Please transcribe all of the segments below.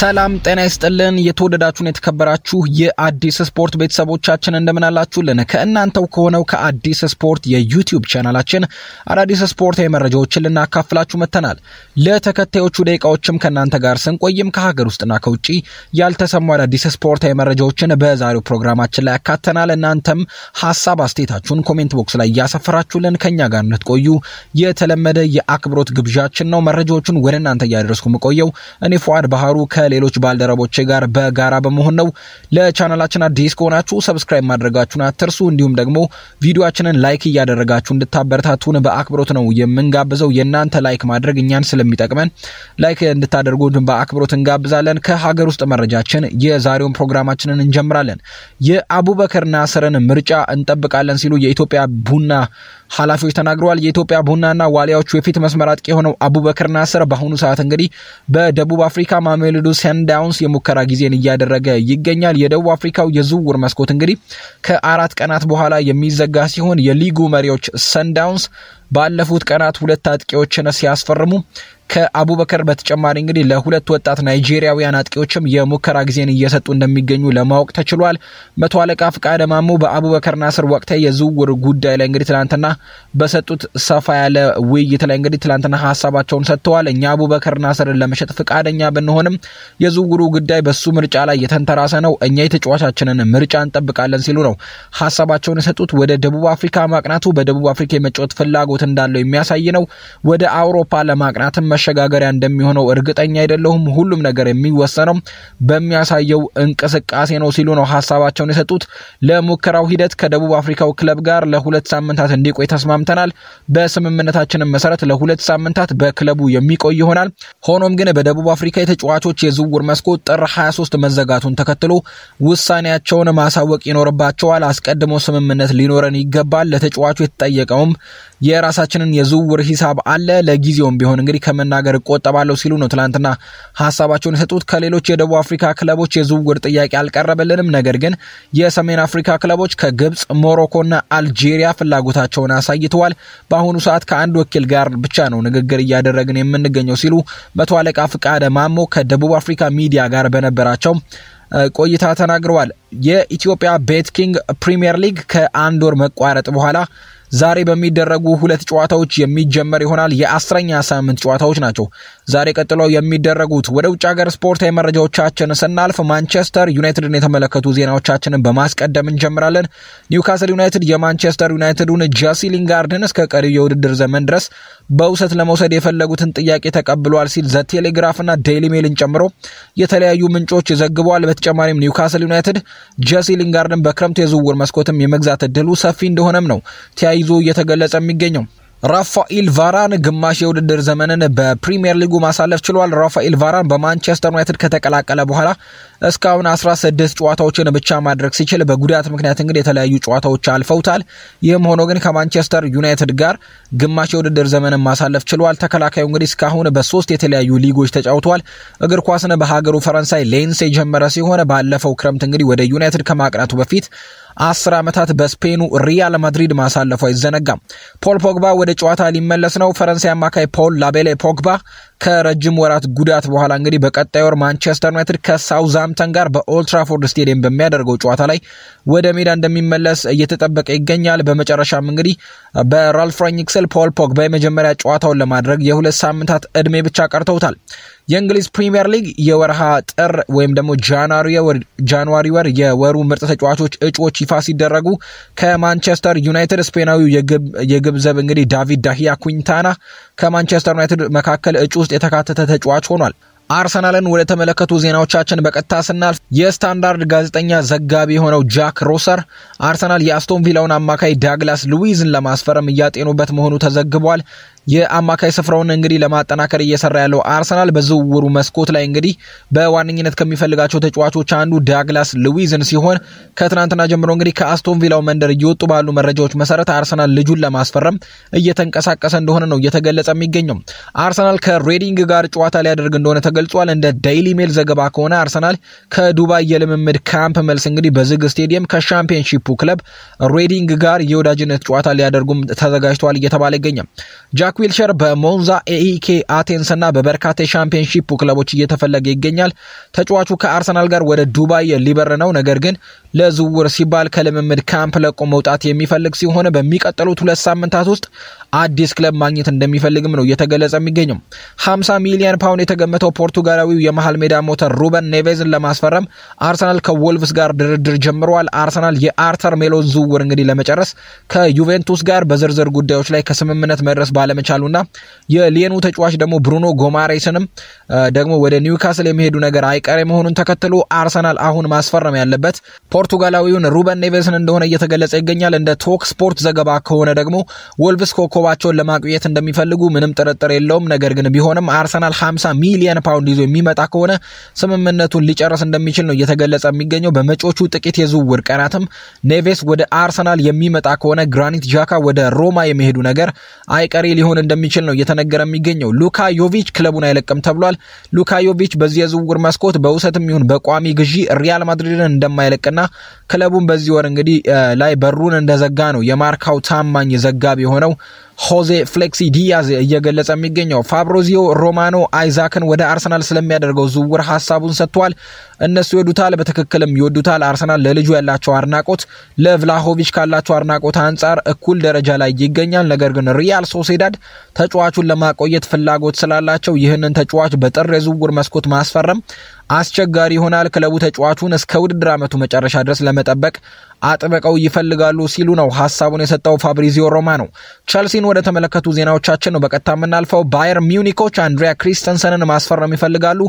ሰላም ጤና ይስጥልን። የተወደዳችሁን የተከበራችሁ የአዲስ ስፖርት ቤተሰቦቻችን እንደምናላችሁልን ከእናንተው ከሆነው ከአዲስ ስፖርት የዩቲዩብ ቻናላችን አዳዲስ ስፖርታዊ መረጃዎችን ልናካፍላችሁ መጥተናል። ለተከታዮቹ ደቂቃዎችም ከእናንተ ጋር ስንቆይም ከሀገር ውስጥና ከውጭ ያልተሰሙ አዳዲስ ስፖርታዊ መረጃዎችን በዛሬው ፕሮግራማችን ላይ ያካተናል። እናንተም ሀሳብ አስተያየታችሁን ኮሜንት ቦክስ ላይ እያሰፈራችሁልን ከእኛ ጋር እንድትቆዩ የተለመደ የአክብሮት ግብዣችን ነው። መረጃዎቹን ወደ እናንተ እያደረስኩ መቆየው እኔ ፉአድ ባህሩ ከ ከሌሎች ባልደረቦቼ ጋር በጋራ በመሆን ነው። ለቻናላችን አዲስ ከሆናችሁ ሰብስክራይብ ማድረጋችሁን አትርሱ። እንዲሁም ደግሞ ቪዲዮችንን ላይክ እያደረጋችሁ እንድታበረታቱን በአክብሮት ነው የምንጋብዘው። የእናንተ ላይክ ማድረግ እኛን ስለሚጠቅመን ላይክ እንድታደርጉ በአክብሮት እንጋብዛለን። ከሀገር ውስጥ መረጃችን የዛሬውን ፕሮግራማችንን እንጀምራለን። የአቡበከር ናስርን ምርጫ እንጠብቃለን ሲሉ የኢትዮጵያ ቡና ኃላፊዎች ተናግረዋል። የኢትዮጵያ ቡናና ዋሊያዎቹ የፊት መስመር አጥቂ የሆነው አቡበከር ናስር በአሁኑ ሰዓት እንግዲህ በደቡብ አፍሪካ ማሜሎዲ ሰንዳውንስ የሙከራ ጊዜን እያደረገ ይገኛል። የደቡብ አፍሪካው የዝውውር መስኮት እንግዲህ ከአራት ቀናት በኋላ የሚዘጋ ሲሆን የሊጉ መሪዎች ሰንዳውንስ ባለፉት ቀናት ሁለት አጥቂዎችን ሲያስፈርሙ ከአቡበከር በተጨማሪ እንግዲህ ለሁለት ወጣት ናይጄሪያውያን አጥቂዎችም የሙከራ ጊዜን እየሰጡ እንደሚገኙ ለማወቅ ተችሏል። መቶ አለቃ ፍቃደ ማሞ በአቡበከር ናስር ወቅታዊ የዝውውር ጉዳይ ላይ እንግዲህ ትላንትና በሰጡት ሰፋ ያለ ውይይት ላይ እንግዲህ ትላንትና ሀሳባቸውን ሰጥተዋል። እኛ አቡበከር ናስርን ለመሸጥ ፍቃደኛ ብንሆንም የዝውውሩ ጉዳይ በሱ ምርጫ ላይ የተንተራሰ ነው። እኛ የተጫዋቻችንን ምርጫ እንጠብቃለን ሲሉ ነው ሀሳባቸውን የሰጡት። ወደ ደቡብ አፍሪካ ማቅናቱ በደቡብ አፍሪካ የመጫወት ፍላጎት እንዳለው የሚያሳይ ነው። ወደ አውሮፓ ለማቅናትም መሸጋገሪያ እንደሚሆነው እርግጠኛ አይደለሁም። ሁሉም ነገር የሚወሰነው በሚያሳየው እንቅስቃሴ ነው ሲሉ ነው ሀሳባቸውን የሰጡት። ለሙከራው ሂደት ከደቡብ አፍሪካው ክለብ ጋር ለሁለት ሳምንታት እንዲቆይ ተስማምተናል። በስምምነታችንም መሰረት ለሁለት ሳምንታት በክለቡ የሚቆይ ይሆናል። ሆኖም ግን በደቡብ አፍሪካ የተጫዋቾች የዝውውር መስኮት ጥር 23 መዘጋቱን ተከትሎ ውሳኔያቸውን ማሳወቅ ይኖርባቸዋል። አስቀድሞ ስምምነት ሊኖረን ይገባል። ለተጫዋቹ የተጠየቀውም የራሳችንን የዝውውር ሂሳብ አለ። ለጊዜውም ቢሆን እንግዲህ ከመ ከመናገር እቆጠባለሁ ሲሉ ነው ትላንትና ሀሳባቸውን የሰጡት። ከሌሎች የደቡብ አፍሪካ ክለቦች የዝውውር ጥያቄ አልቀረበልንም፣ ነገር ግን የሰሜን አፍሪካ ክለቦች ከግብጽ፣ ሞሮኮና አልጄሪያ ፍላጎታቸውን አሳይተዋል። በአሁኑ ሰዓት ከአንድ ወኪል ጋር ብቻ ነው ንግግር እያደረግን የምንገኘው ሲሉ መቶ አለቃ ፍቃደ ማሞ ከደቡብ አፍሪካ ሚዲያ ጋር በነበራቸው ቆይታ ተናግረዋል። የኢትዮጵያ ቤት ኪንግ ፕሪምየር ሊግ ከአንድ ወር መቋረጥ በኋላ ዛሬ በሚደረጉ ሁለት ጨዋታዎች የሚጀመር ይሆናል። የአስረኛ ሳምንት ጨዋታዎች ናቸው። ዛሬ ቀጥለው የሚደረጉት። ወደ ውጭ ሀገር ስፖርታዊ መረጃዎቻችን ስናልፍ ማንቸስተር ዩናይትድን የተመለከቱ ዜናዎቻችንን በማስቀደም እንጀምራለን። ኒውካስል ዩናይትድ የማንቸስተር ዩናይትዱን ጃሲ ሊንጋርድን እስከ ቀሪው የውድድር ዘመን ድረስ በውሰት ለመውሰድ የፈለጉትን ጥያቄ ተቀብሏል ሲል ዘቴሌግራፍና ዴይሊ ሜልን ጨምሮ የተለያዩ ምንጮች ዘግበዋል። በተጨማሪም ኒውካስል ዩናይትድ ጃሲ ሊንጋርድን በክረምት የዝውውር መስኮትም የመግዛት እድሉ ሰፊ እንደሆነም ነው ተያይዞ እየተገለጸ የሚገኘው። ራፋኤል ቫራን ግማሽ የውድድር ዘመንን በፕሪምየር ሊጉ ማሳለፍ ችሏል። ራፋኤል ቫራን በማንቸስተር ዩናይትድ ከተቀላቀለ በኋላ እስካሁን 16 ጨዋታዎችን ብቻ ማድረግ ሲችል በጉዳት ምክንያት እንግዲህ የተለያዩ ጨዋታዎች አልፈውታል። ይህም ሆኖ ግን ከማንቸስተር ዩናይትድ ጋር ግማሽ የውድድር ዘመንን ማሳለፍ ችሏል። ተከላካዩ እንግዲህ እስካሁን በሶስት የተለያዩ ሊጎች ተጫውቷል። እግር ኳስን በሀገሩ ፈረንሳይ ሌንስ የጀመረ ሲሆን ባለፈው ክረምት እንግዲህ ወደ ዩናይትድ ከማቅናቱ በፊት አስር ዓመታት በስፔኑ ሪያል ማድሪድ ማሳለፉ አይዘነጋም። ፖል ፖግባ ወደ ጨዋታ ሊመለስ ነው። ፈረንሳይ አማካይ ፖል ላቤሌ ፖግባ ከረጅም ወራት ጉዳት በኋላ እንግዲህ በቀጣይ ወር ማንቸስተር ዩናይትድ ከሳውዛምተን ጋር በኦልትራፎርድ ስቴዲየም በሚያደርገው ጨዋታ ላይ ወደ ሜዳ እንደሚመለስ እየተጠበቀ ይገኛል። በመጨረሻም እንግዲህ በራልፍ ራኒክስል ፖል ፖግባ የመጀመሪያ ጨዋታውን ለማድረግ የሁለት ሳምንታት ዕድሜ ብቻ ቀርተውታል። የእንግሊዝ ፕሪምየር ሊግ የወርሃ ጥር ወይም ደግሞ ጃንዋሪ ወር የወሩ ምርጥ ተጫዋቾች እጩዎች ይፋ ሲደረጉ ከማንቸስተር ዩናይትድ ስፔናዊው የግብ ዘብ እንግዲህ ዳቪድ ዳሂያ ኩንታና ከማንቸስተር ዩናይትድ መካከል እጩ ውስጥ የተካተተ ተጫዋች ሆኗል። አርሰናልን ወደ ተመለከቱ ዜናዎቻችን በቀጥታ ስናልፍ የስታንዳርድ ጋዜጠኛ ዘጋቢ የሆነው ጃክ ሮሰር አርሰናል የአስቶን ቪላውን አማካይ ዳግላስ ሉዊዝን ለማስፈረም እያጤኑበት መሆኑ ተዘግቧል። የአማካይ ስፍራውን እንግዲህ ለማጠናከር እየሰራ ያለው አርሰናል በዝውውሩ መስኮት ላይ እንግዲህ በዋነኝነት ከሚፈልጋቸው ተጫዋቾች አንዱ ዳግላስ ሉዊዝን ሲሆን ከትናንትና ጀምሮ እንግዲህ ከአስቶን ቪላው መንደር እየወጡ ባሉ መረጃዎች መሰረት አርሰናል ልጁን ለማስፈረም እየተንቀሳቀሰ እንደሆነ ነው እየተገለጸ የሚገኘው። አርሰናል ከሬዲንግ ጋር ጨዋታ ሊያደርግ እንደሆነ ተገልጿል። እንደ ዴይሊ ሜል ዘገባ ከሆነ አርሰናል ከዱባይ የልምምድ ካምፕ መልስ እንግዲህ በዝግ ስቴዲየም ከሻምፒየንሺፑ ክለብ ሬዲንግ ጋር የወዳጅነት ጨዋታ ሊያደርጉም ተዘጋጅተዋል እየተባለ ይገኛል። ጃክ ጃክ ዊልሸር በሞንዛ ኤኢኬ አቴንስ እና በበርካታ የሻምፒየንሺፕ ክለቦች እየተፈለገ ይገኛል። ተጫዋቹ ከአርሰናል ጋር ወደ ዱባይ ሊበር ነው። ነገር ግን ለዝውውር ሲባል ከልምምድ ካምፕ ለቆ መውጣት የሚፈልግ ሲሆን በሚቀጥሉት ሁለት ሳምንታት ውስጥ አዲስ ክለብ ማግኘት እንደሚፈልግም ነው እየተገለጸ የሚገኘው። 50 ሚሊዮን ፓውንድ የተገመተው ፖርቱጋላዊው የመሃል ሜዳ ሞተር ሩበን ኔቬዝን ለማስፈረም አርሰናል ከወልቭስ ጋር ድርድር ጀምረዋል። አርሰናል የአርተር ሜሎን ዝውውር እንግዲህ ለመጨረስ ከዩቬንቱስ ጋር በዝርዝር ጉዳዮች ላይ ከስምምነት መድረስ ባለመቻሉና የሌኑ ተጫዋች ደግሞ ብሩኖ ጎማሬስንም ደግሞ ወደ ኒውካስል የሚሄዱ ነገር አይቀሬ መሆኑን ተከትሎ አርሰናል አሁን ማስፈረም ያለበት ፖርቱጋላዊውን ሩበን ኔቬዝን እንደሆነ እየተገለጸ ይገኛል። እንደ ቶክ ስፖርት ዘገባ ከሆነ ደግሞ ወልቭስ ኮኮ ኮከባቸውን ለማቆየት እንደሚፈልጉ ምንም ጥርጥር የለውም። ነገር ግን ቢሆንም አርሰናል 50 ሚሊየን ፓውንድ ይዞ የሚመጣ ከሆነ ስምምነቱን ሊጨርስ እንደሚችል ነው እየተገለጸ የሚገኘው። በመጪዎቹ ጥቂት የዝውውር ቀናትም ኔቬስ ወደ አርሰናል የሚመጣ ከሆነ ግራኒት ዣካ ወደ ሮማ የመሄዱ ነገር አይቀሬ ሊሆን እንደሚችል ነው እየተነገረ የሚገኘው። ሉካ ዮቪች ክለቡን አይለቅም ተብሏል። ሉካ ዮቪች በዚህ የዝውውር መስኮት በውሰትም ይሁን በቋሚ ግዢ ሪያል ማድሪድን እንደማይለቅና ክለቡን በዚህ ወር እንግዲህ ላይ በሩን እንደዘጋ ነው የማርካው ታማኝ ዘጋቢ የሆነው ሆዜ ፍሌክሲ ዲያዝ እየገለጸ የሚገኘው። ፋብሮዚዮ ሮማኖ አይዛክን ወደ አርሰናል ስለሚያደርገው ዝውውር ሀሳቡን ሰጥቷል። እነሱ ይወዱታል፣ በትክክልም ይወዱታል። አርሰናል ለልጁ ያላቸው አድናቆት ለቭላሆቪች ካላቸው አድናቆት አንጻር እኩል ደረጃ ላይ ይገኛል። ነገር ግን ሪያል ሶሴዳድ ተጫዋቹን ለማቆየት ፍላጎት ስላላቸው ይህንን ተጫዋች በጥር የዝውውር መስኮት ማስፈረም አስቸጋሪ ይሆናል። ክለቡ ተጫዋቹን እስከ ውድድር ዓመቱ መጨረሻ ድረስ ለመጠበቅ አጥብቀው ይፈልጋሉ ሲሉ ነው ሀሳቡን የሰጠው ፋብሪዚዮ ሮማኖ። ቸልሲን ወደ ተመለከቱ ዜናዎቻችን ነው በቀጥታ የምናልፈው። ባየር ሚኒኮች አንድሪያ ክሪስተንሰንን ማስፈረም ይፈልጋሉ።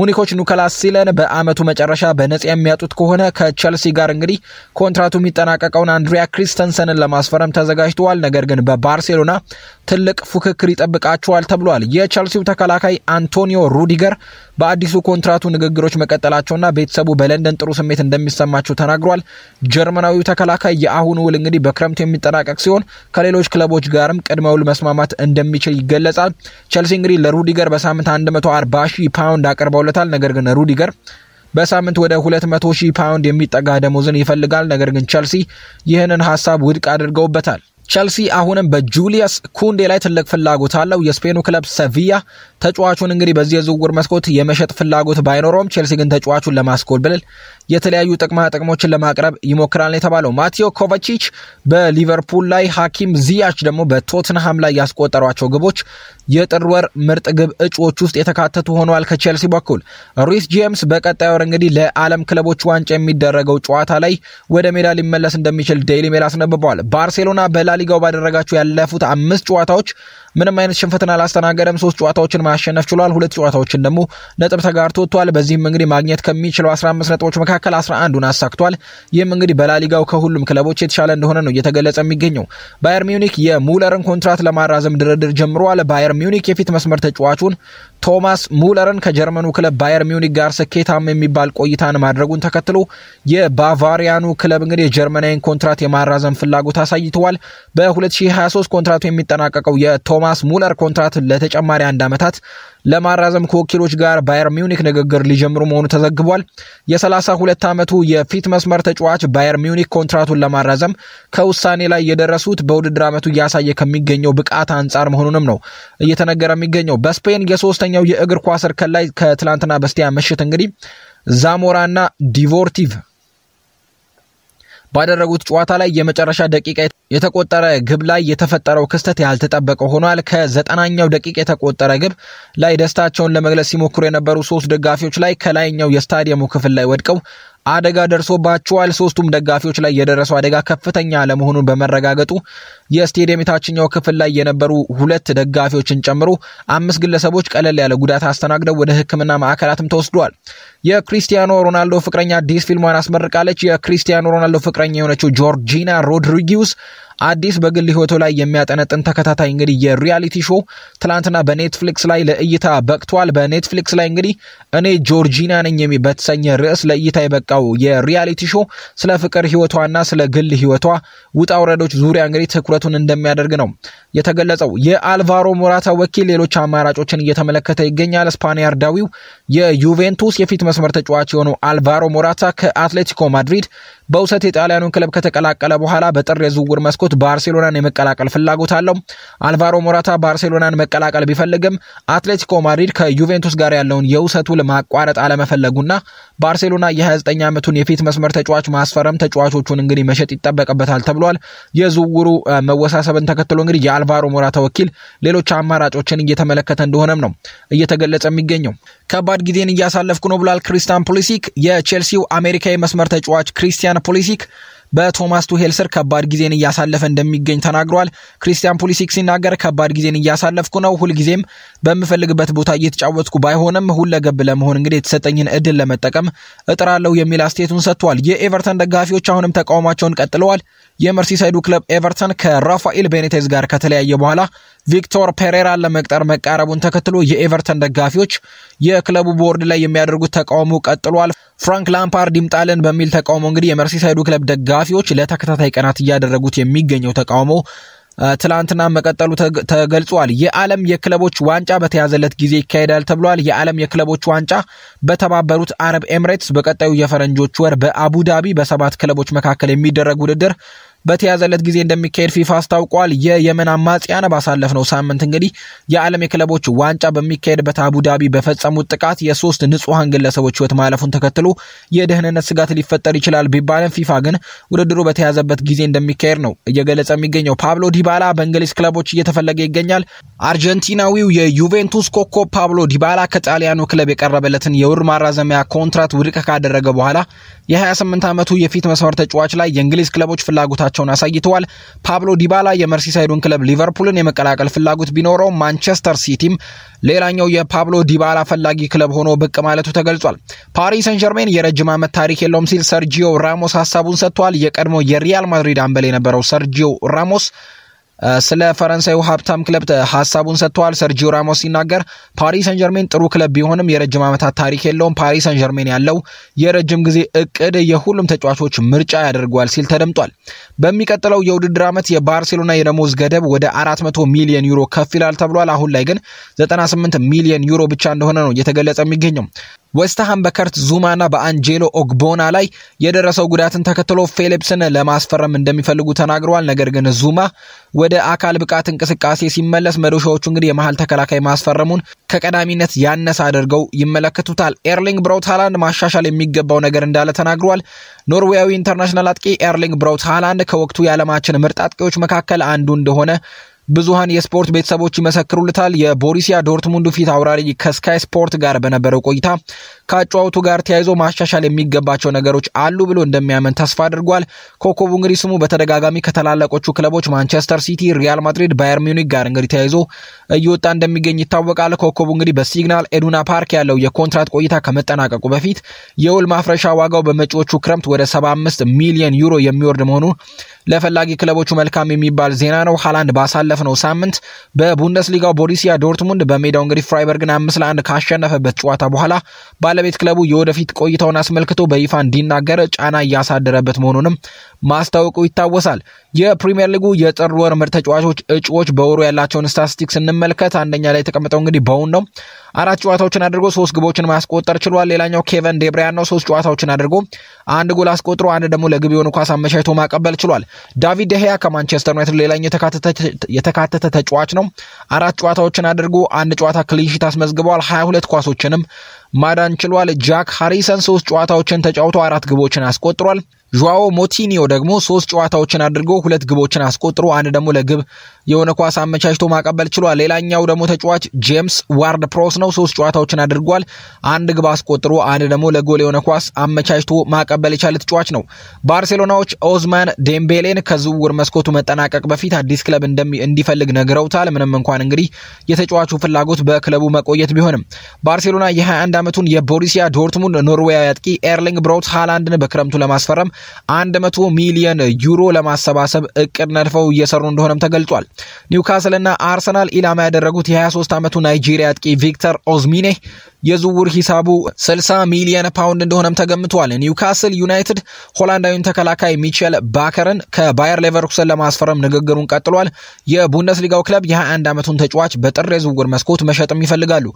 ሙኒኮች ኒኮላስ ሲለን በአመቱ መጨረሻ በነጻ የሚያጡት ከሆነ ከቸልሲ ጋር እንግዲህ ኮንትራቱ የሚጠናቀቀውን አንድሪያ ክሪስተንሰንን ለማስፈረም ተዘጋጅተዋል። ነገር ግን በባርሴሎና ትልቅ ፉክክር ይጠብቃቸዋል ተብሏል። የቸልሲው ተከላካይ አንቶኒዮ ሩዲገር በአዲሱ ኮንትራቱ ንግግሮች መቀጠላቸውና ቤተሰቡ በለንደን ጥሩ ስሜት እንደሚሰማቸው ተናግሯል። ጀርመናዊው ተከላካይ የአሁኑ ውል እንግዲህ በክረምቱ የሚጠናቀቅ ሲሆን ከሌሎች ክለቦች ጋርም ቅድመ ውል መስማማት እንደሚችል ይገለጻል። ቸልሲ እንግዲህ ለሩዲገር በሳምንት 140 ሺህ ፓውንድ አቅርበውለታል። ነገር ግን ሩዲገር በሳምንት ወደ 200 ሺህ ፓውንድ የሚጠጋ ደሞዝን ይፈልጋል። ነገር ግን ቸልሲ ይህንን ሀሳብ ውድቅ አድርገውበታል። ቸልሲ አሁንም በጁሊየስ ኩንዴ ላይ ትልቅ ፍላጎት አለው። የስፔኑ ክለብ ሰቪያ ተጫዋቹን እንግዲህ በዚህ የዝውውር መስኮት የመሸጥ ፍላጎት ባይኖረውም ቸልሲ ግን ተጫዋቹን ለማስኮልበል የተለያዩ ጥቅማ ጥቅሞችን ለማቅረብ ይሞክራል የተባለው ማቴዮ ኮቫቺች በሊቨርፑል ላይ፣ ሀኪም ዚያች ደግሞ በቶትንሃም ላይ ያስቆጠሯቸው ግቦች የጥር ወር ምርጥ ግብ እጩዎች ውስጥ የተካተቱ ሆነዋል። ከቼልሲ በኩል ሩስ ጄምስ በቀጣይ ወር እንግዲህ ለዓለም ክለቦች ዋንጫ የሚደረገው ጨዋታ ላይ ወደ ሜዳ ሊመለስ እንደሚችል ዴይሊ ሜል አስነብበዋል። ባርሴሎና በላሊጋው ባደረጋቸው ያለፉት አምስት ጨዋታዎች ምንም አይነት ሽንፈትን አላስተናገደም። ሶስት ጨዋታዎችን ማሸነፍ ችሏል። ሁለት ጨዋታዎችን ደግሞ ነጥብ ተጋርቶ ወጥቷል። በዚህም እንግዲህ ማግኘት ከሚችለው 15 ነጥቦች መካከል 11ዱን አሳክቷል። ይህም እንግዲህ በላሊጋው ከሁሉም ክለቦች የተሻለ እንደሆነ ነው እየተገለጸ የሚገኘው። ባየር ሚዩኒክ የሙለርን ኮንትራት ለማራዘም ድርድር ጀምሯል። ባየር ሚዩኒክ የፊት መስመር ተጫዋቹን ቶማስ ሙለርን ከጀርመኑ ክለብ ባየር ሚውኒክ ጋር ስኬታም የሚባል ቆይታን ማድረጉን ተከትሎ የባቫሪያኑ ክለብ እንግዲህ የጀርመናዊን ኮንትራት የማራዘም ፍላጎት አሳይተዋል። በ2023 ኮንትራቱ የሚጠናቀቀው የቶማስ ሙለር ኮንትራት ለተጨማሪ አንድ ዓመታት ለማራዘም ከወኪሎች ጋር ባየር ሚውኒክ ንግግር ሊጀምሩ መሆኑ ተዘግቧል። የ32 ዓመቱ የፊት መስመር ተጫዋች ባየር ሚውኒክ ኮንትራቱን ለማራዘም ከውሳኔ ላይ የደረሱት በውድድር ዓመቱ እያሳየ ከሚገኘው ብቃት አንጻር መሆኑንም ነው እየተነገረ የሚገኘው። በስፔን የሶስተኛው የእግር ኳስ እርከን ላይ ከትላንትና በስቲያ ምሽት እንግዲህ ዛሞራና ዲቮርቲቭ ባደረጉት ጨዋታ ላይ የመጨረሻ ደቂቃ የተቆጠረ ግብ ላይ የተፈጠረው ክስተት ያልተጠበቀ ሆኗል። ከዘጠናኛው ደቂቃ የተቆጠረ ግብ ላይ ደስታቸውን ለመግለጽ ሲሞክሩ የነበሩ ሶስት ደጋፊዎች ላይ ከላይኛው የስታዲየሙ ክፍል ላይ ወድቀው አደጋ ደርሶባቸዋል። ሶስቱም ደጋፊዎች ላይ የደረሰው አደጋ ከፍተኛ ለመሆኑን በመረጋገጡ የስቴዲየም የታችኛው ክፍል ላይ የነበሩ ሁለት ደጋፊዎችን ጨምሮ አምስት ግለሰቦች ቀለል ያለ ጉዳት አስተናግደው ወደ ሕክምና ማዕከላትም ተወስደዋል። የክሪስቲያኖ ሮናልዶ ፍቅረኛ አዲስ ፊልሟን አስመርቃለች። የክሪስቲያኖ ሮናልዶ ፍቅረኛ የሆነችው ጆርጂና ሮድሪጊውስ አዲስ በግል ህይወቱ ላይ የሚያጠነጥን ተከታታይ እንግዲህ የሪያሊቲ ሾው ትላንትና በኔትፍሊክስ ላይ ለእይታ በቅቷል። በኔትፍሊክስ ላይ እንግዲህ እኔ ጆርጂና ነኝ በተሰኘ ርዕስ ለእይታ የበቃው የሪያሊቲ ሾው ስለ ፍቅር ህይወቷና ስለ ግል ህይወቷ ውጣ ውረዶች ዙሪያ እንግዲህ ትኩረቱን እንደሚያደርግ ነው የተገለጸው። የአልቫሮ ሞራታ ወኪል ሌሎች አማራጮችን እየተመለከተ ይገኛል። ስፓኒያርዳዊው የዩቬንቱስ የፊት መስመር ተጫዋች የሆነው አልቫሮ ሞራታ ከአትሌቲኮ ማድሪድ በውሰት የጣሊያኑን ክለብ ከተቀላቀለ በኋላ በጥር የዝውውር መስኮት ባርሴሎናን የመቀላቀል ፍላጎት አለው። አልቫሮ ሞራታ ባርሴሎናን መቀላቀል ቢፈልግም አትሌቲኮ ማድሪድ ከዩቬንቱስ ጋር ያለውን የውሰት ውል ማቋረጥ አለመፈለጉና ባርሴሎና የ29 ዓመቱን የፊት መስመር ተጫዋች ማስፈረም ተጫዋቾቹን እንግዲህ መሸጥ ይጠበቅበታል ተብሏል። የዝውውሩ መወሳሰብን ተከትሎ እንግዲህ የአልቫሮ ሞራታ ወኪል ሌሎች አማራጮችን እየተመለከተ እንደሆነም ነው እየተገለጸ የሚገኘው። ከባድ ጊዜን እያሳለፍኩ ነው ብሏል ክሪስቲያን ፖሊሲክ። የቼልሲው አሜሪካዊ መስመር ተጫዋች ክሪስቲያን ፖሊሲክ በቶማስ ቱሄል ስር ከባድ ጊዜን እያሳለፈ እንደሚገኝ ተናግሯል። ክሪስቲያን ፑሊሲክ ሲናገር ከባድ ጊዜን እያሳለፍኩ ነው። ሁልጊዜም በምፈልግበት ቦታ እየተጫወትኩ ባይሆንም ሁለገብ ለመሆን እንግዲህ የተሰጠኝን እድል ለመጠቀም እጥራለሁ የሚል አስተያየቱን ሰጥቷል። የኤቨርተን ደጋፊዎች አሁንም ተቃውሟቸውን ቀጥለዋል። የመርሲሳይዱ ክለብ ኤቨርተን ከራፋኤል ቤኔቴዝ ጋር ከተለያየ በኋላ ቪክቶር ፔሬራን ለመቅጠር መቃረቡን ተከትሎ የኤቨርተን ደጋፊዎች የክለቡ ቦርድ ላይ የሚያደርጉት ተቃውሞ ቀጥሏል። ፍራንክ ላምፓርድ ይምጣልን በሚል ተቃውሞ እንግዲህ የመርሲሳይዱ ክለብ ደጋፊዎች ለተከታታይ ቀናት እያደረጉት የሚገኘው ተቃውሞ ትላንትና መቀጠሉ ተገልጿል። የዓለም የክለቦች ዋንጫ በተያዘለት ጊዜ ይካሄዳል ተብሏል። የዓለም የክለቦች ዋንጫ በተባበሩት አረብ ኤምሬትስ በቀጣዩ የፈረንጆች ወር በአቡዳቢ በሰባት ክለቦች መካከል የሚደረግ ውድድር በተያዘለት ጊዜ እንደሚካሄድ ፊፋ አስታውቋል። የየመን አማጽያን ባሳለፍነው ሳምንት እንግዲህ የዓለም የክለቦች ዋንጫ በሚካሄድበት አቡዳቢ በፈጸሙት ጥቃት የሶስት ንጹሐን ግለሰቦች ህይወት ማለፉን ተከትሎ የደህንነት ስጋት ሊፈጠር ይችላል ቢባልም ፊፋ ግን ውድድሩ በተያዘበት ጊዜ እንደሚካሄድ ነው እየገለጸ የሚገኘው። ፓብሎ ዲባላ በእንግሊዝ ክለቦች እየተፈለገ ይገኛል። አርጀንቲናዊው የዩቬንቱስ ኮከብ ፓብሎ ዲባላ ከጣሊያኑ ክለብ የቀረበለትን የውር ማራዘሚያ ኮንትራት ውድቅ ካደረገ በኋላ የ28 ዓመቱ የፊት መስመር ተጫዋች ላይ የእንግሊዝ ክለቦች ፍላጎታቸው መሆናቸውን አሳይተዋል። ፓብሎ ዲባላ የመርሲሳይዱን ክለብ ሊቨርፑልን የመቀላቀል ፍላጎት ቢኖረው ማንቸስተር ሲቲም ሌላኛው የፓብሎ ዲባላ ፈላጊ ክለብ ሆኖ ብቅ ማለቱ ተገልጿል። ፓሪስ ሰን ጀርሜን የረጅም ዓመት ታሪክ የለውም ሲል ሰርጂዮ ራሞስ ሀሳቡን ሰጥቷል። የቀድሞ የሪያል ማድሪድ አምበል የነበረው ሰርጂዮ ራሞስ ስለ ፈረንሳዩ ሀብታም ክለብ ሀሳቡን ሰጥተዋል። ሰርጂዮ ራሞስ ሲናገር ፓሪስ ሰን ጀርሜን ጥሩ ክለብ ቢሆንም የረጅም ዓመታት ታሪክ የለውም። ፓሪስ ሰን ጀርሜን ያለው የረጅም ጊዜ እቅድ የሁሉም ተጫዋቾች ምርጫ ያደርገዋል ሲል ተደምጧል። በሚቀጥለው የውድድር ዓመት የባርሴሎና የደሞዝ ገደብ ወደ 400 ሚሊዮን ዩሮ ከፍ ይላል ተብሏል። አሁን ላይ ግን 98 ሚሊዮን ዩሮ ብቻ እንደሆነ ነው እየተገለጸ የሚገኘው። ዌስትሃም በከርት ዙማና በአንጄሎ ኦግቦና ላይ የደረሰው ጉዳትን ተከትሎ ፊሊፕስን ለማስፈረም እንደሚፈልጉ ተናግረዋል። ነገር ግን ዙማ ወደ አካል ብቃት እንቅስቃሴ ሲመለስ መዶሻዎቹ እንግዲህ የመሀል ተከላካይ ማስፈረሙን ከቀዳሚነት ያነሰ አድርገው ይመለከቱታል። ኤርሊንግ ብራውት ሃላንድ ማሻሻል የሚገባው ነገር እንዳለ ተናግረዋል። ኖርዌያዊ ኢንተርናሽናል አጥቂ ኤርሊንግ ብራውት ሃላንድ ከወቅቱ የዓለማችን ምርጥ አጥቂዎች መካከል አንዱ እንደሆነ ብዙሀን የስፖርት ቤተሰቦች ይመሰክሩልታል። የቦሪሲያ ዶርትሙንዱ ፊት አውራሪ ከስካይ ስፖርት ጋር በነበረው ቆይታ ከአጫዋቱ ጋር ተያይዞ ማሻሻል የሚገባቸው ነገሮች አሉ ብሎ እንደሚያምን ተስፋ አድርጓል። ኮከቡ እንግዲህ ስሙ በተደጋጋሚ ከተላለቆቹ ክለቦች ማንቸስተር ሲቲ፣ ሪያል ማድሪድ፣ ባየር ሚኒክ ጋር እንግዲህ ተያይዞ እየወጣ እንደሚገኝ ይታወቃል። ኮከቡ እንግዲህ በሲግናል ኤዱና ፓርክ ያለው የኮንትራት ቆይታ ከመጠናቀቁ በፊት የውል ማፍረሻ ዋጋው በመጪዎቹ ክረምት ወደ 75 ሚሊዮን ዩሮ የሚወርድ መሆኑ ለፈላጊ ክለቦቹ መልካም የሚባል ዜና ነው። ሃላንድ ባሳለፍነው ሳምንት በቡንደስሊጋው ቦሪሲያ ዶርትሙንድ በሜዳው እንግዲህ ፍራይበርግን አምስት ለአንድ ካሸነፈበት ጨዋታ በኋላ ባለቤት ክለቡ የወደፊት ቆይታውን አስመልክቶ በይፋ እንዲናገር ጫና እያሳደረበት መሆኑንም ማስታወቁ ይታወሳል። የፕሪምየር ሊጉ የጥር ወር ምርጥ ተጫዋቾች እጩዎች በወሩ ያላቸውን ስታትስቲክስ እንመልከት። አንደኛ ላይ የተቀመጠው እንግዲህ በውን ነው። አራት ጨዋታዎችን አድርጎ ሶስት ግቦችን ማስቆጠር ችሏል። ሌላኛው ኬቨን ዴብሪያን ነው። ሶስት ጨዋታዎችን አድርጎ አንድ ጎል አስቆጥሮ አንድ ደግሞ ለግብ የሆኑ ኳስ አመቻችቶ ማቀበል ችሏል። ዳቪድ ደሄያ ከማንቸስተር ዩናይትድ ሌላኛው የተካተተ ተጫዋች ነው። አራት ጨዋታዎችን አድርጎ አንድ ጨዋታ ክሊንሺት አስመዝግበዋል። ሀያ ሁለት ኳሶችንም ማዳን ችሏል። ጃክ ሃሪሰን ሶስት ጨዋታዎችን ተጫውቶ አራት ግቦችን አስቆጥሯል። ዋኦ ሞቲኒዮ ደግሞ ሶስት ጨዋታዎችን አድርጎ ሁለት ግቦችን አስቆጥሮ አንድ ደግሞ ለግብ የሆነ ኳስ አመቻችቶ ማቀበል ችሏል። ሌላኛው ደግሞ ተጫዋች ጄምስ ዋርድ ፕሮስ ነው። ሶስት ጨዋታዎችን አድርጓል። አንድ ግብ አስቆጥሮ አንድ ደግሞ ለጎል የሆነ ኳስ አመቻችቶ ማቀበል የቻለ ተጫዋች ነው። ባርሴሎናዎች ኦዝማን ዴምቤሌን ከዝውውር መስኮቱ መጠናቀቅ በፊት አዲስ ክለብ እንዲፈልግ ነግረውታል። ምንም እንኳን እንግዲህ የተጫዋቹ ፍላጎት በክለቡ መቆየት ቢሆንም ባርሴሎና የ21 ዓመቱን የቦሩሲያ ዶርትሙንድ ኖርዌያዊ አጥቂ ኤርሊንግ ብሮት ሃላንድን በክረምቱ ለማስፈረም አንድ መቶ ሚሊየን ዩሮ ለማሰባሰብ እቅድ ነድፈው እየሰሩ እንደሆነም ተገልጿል። ኒውካስልና አርሰናል ኢላማ ያደረጉት የ23 ዓመቱ ናይጄሪያ አጥቂ ቪክተር ኦዝሚኔ የዝውውር ሂሳቡ 60 ሚሊየን ፓውንድ እንደሆነም ተገምቷል። ኒውካስል ዩናይትድ ሆላንዳዊን ተከላካይ ሚቼል ባከርን ከባየር ሌቨርኩሰን ለማስፈረም ንግግሩን ቀጥሏል። የቡንደስሊጋው ክለብ የ21 ዓመቱን ተጫዋች በጥር የዝውውር መስኮት መሸጥም ይፈልጋሉ።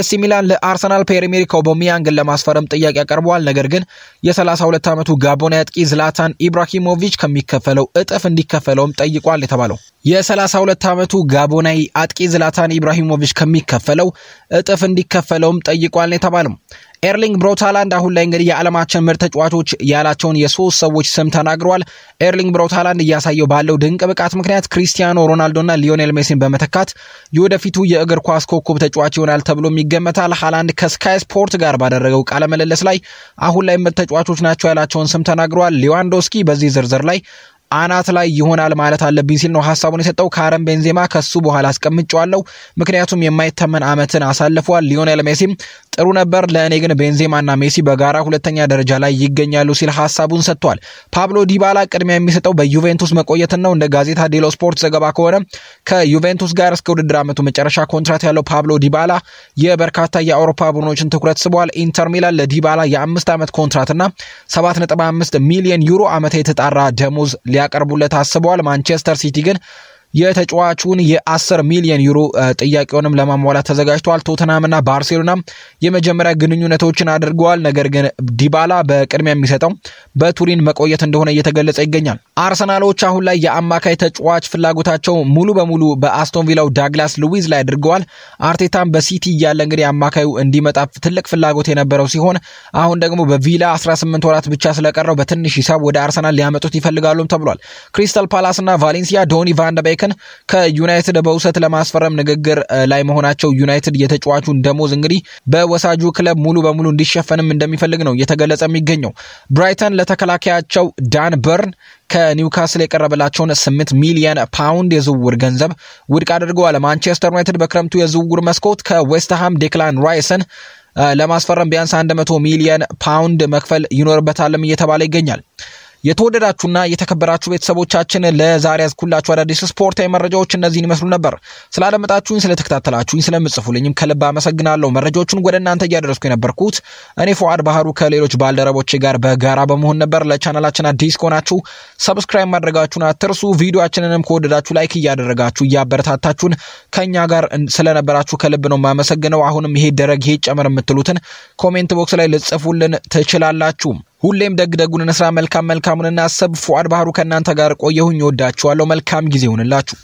ኤሲ ሚላን ለአርሰናል ፔሪሜሪክ አውባሜያንግን ለማስፈረም ጥያቄ ያቀርበዋል። ነገር ግን የ32 ዓመቱ ጋቦናዊ አጥቂ ዝላታን ኢብራሂሞቪች ከሚከፈለው እጥፍ እንዲከፈለውም ጠይቋል የተባለው የ32 ዓመቱ ጋቦናዊ አጥቂ ዝላታን ኢብራሂሞቪች ከሚከፈለው እጥፍ እንዲከፈለውም ጠይቋል ነው ኤርሊንግ ብሮታላንድ አሁን ላይ እንግዲህ የዓለማችን ምርጥ ተጫዋቾች ያላቸውን የሶስት ሰዎች ስም ተናግረዋል። ኤርሊንግ ብሮታላንድ እያሳየው ባለው ድንቅ ብቃት ምክንያት ክሪስቲያኖ ሮናልዶና ሊዮኔል ሜሲን በመተካት የወደፊቱ የእግር ኳስ ኮከብ ተጫዋች ይሆናል ተብሎም ይገመታል። ሃላንድ ከስካይ ስፖርት ጋር ባደረገው ቃለ ምልልስ ላይ አሁን ላይ ምርጥ ተጫዋቾች ናቸው ያላቸውን ስም ተናግረዋል። ሊዋንዶስኪ በዚህ ዝርዝር ላይ አናት ላይ ይሆናል ማለት አለብኝ ሲል ነው ሀሳቡን የሰጠው። ካረም ቤንዜማ ከሱ በኋላ አስቀምጨዋለሁ፣ ምክንያቱም የማይተመን አመትን አሳልፏል። ሊዮኔል ሜሲም ጥሩ ነበር፣ ለእኔ ግን ቤንዜማና ሜሲ በጋራ ሁለተኛ ደረጃ ላይ ይገኛሉ ሲል ሀሳቡን ሰጥቷል። ፓብሎ ዲባላ ቅድሚያ የሚሰጠው በዩቬንቱስ መቆየትን ነው። እንደ ጋዜታ ዴሎ ስፖርት ዘገባ ከሆነ ከዩቬንቱስ ጋር እስከ ውድድር አመቱ መጨረሻ ኮንትራት ያለው ፓብሎ ዲባላ የበርካታ የአውሮፓ ቡድኖችን ትኩረት ስቧል። ኢንተር ሚላን ለዲባላ የአምስት ዓመት ኮንትራትና 7.5 ሚሊዮን ዩሮ አመታዊ የተጣራ ደሞዝ ሊያቀርቡለት አስበዋል። ማንቸስተር ሲቲ ግን የተጫዋቹን የ10 ሚሊዮን ዩሮ ጥያቄውንም ለማሟላት ተዘጋጅተዋል። ቶተናምና ባርሴሎና የመጀመሪያ ግንኙነቶችን አድርገዋል። ነገር ግን ዲባላ በቅድሚያ የሚሰጠው በቱሪን መቆየት እንደሆነ እየተገለጸ ይገኛል። አርሰናሎች አሁን ላይ የአማካይ ተጫዋች ፍላጎታቸው ሙሉ በሙሉ በአስቶን ቪላው ዳግላስ ሉዊዝ ላይ አድርገዋል። አርቴታም በሲቲ እያለ እንግዲህ አማካዩ እንዲመጣ ትልቅ ፍላጎት የነበረው ሲሆን አሁን ደግሞ በቪላ 18 ወራት ብቻ ስለቀረው በትንሽ ሂሳብ ወደ አርሰናል ሊያመጡት ይፈልጋሉም ተብሏል። ክሪስታል ፓላስና ቫሌንሲያ ዶኒ ቫንደቤከ ዛላክን ከዩናይትድ በውሰት ለማስፈረም ንግግር ላይ መሆናቸው ዩናይትድ የተጫዋቹን ደሞዝ እንግዲህ በወሳጁ ክለብ ሙሉ በሙሉ እንዲሸፈንም እንደሚፈልግ ነው እየተገለጸ የሚገኘው። ብራይተን ለተከላካያቸው ዳን በርን ከኒውካስል የቀረበላቸውን ስምንት ሚሊየን ፓውንድ የዝውውር ገንዘብ ውድቅ አድርገዋል። ማንቸስተር ዩናይትድ በክረምቱ የዝውውር መስኮት ከዌስትሃም ዴክላን ራይሰን ለማስፈረም ቢያንስ 100 ሚሊየን ፓውንድ መክፈል ይኖርበታልም እየተባለ ይገኛል። የተወደዳችሁና የተከበራችሁ ቤተሰቦቻችን ለዛሬ ያዝኩላችሁ አዳዲስ ስፖርታዊ መረጃዎች እነዚህን ይመስሉ ነበር። ስላለመጣችሁኝ፣ ስለተከታተላችሁኝ፣ ስለምጽፉልኝም ከልብ አመሰግናለሁ። መረጃዎቹን ወደ እናንተ እያደረስኩ የነበርኩት እኔ ፎአድ ባህሩ ከሌሎች ባልደረቦቼ ጋር በጋራ በመሆን ነበር። ለቻናላችን አዲስ ከሆናችሁ ሰብስክራይብ ማድረጋችሁን አትርሱ። ቪዲዮችንንም ከወደዳችሁ ላይክ እያደረጋችሁ እያበረታታችሁን ከእኛ ጋር ስለነበራችሁ ከልብ ነው የማመሰግነው። አሁንም ይሄ ደረግ ይሄ ጨምር የምትሉትን ኮሜንት ቦክስ ላይ ልጽፉልን ትችላላችሁ። ሁሌም ደግ ደጉን እንስራ፣ መልካም መልካሙን እናስብ። ፉአድ ባህሩ ከእናንተ ጋር ቆየሁኝ። እወዳችኋለሁ። መልካም ጊዜ ይሁንላችሁ።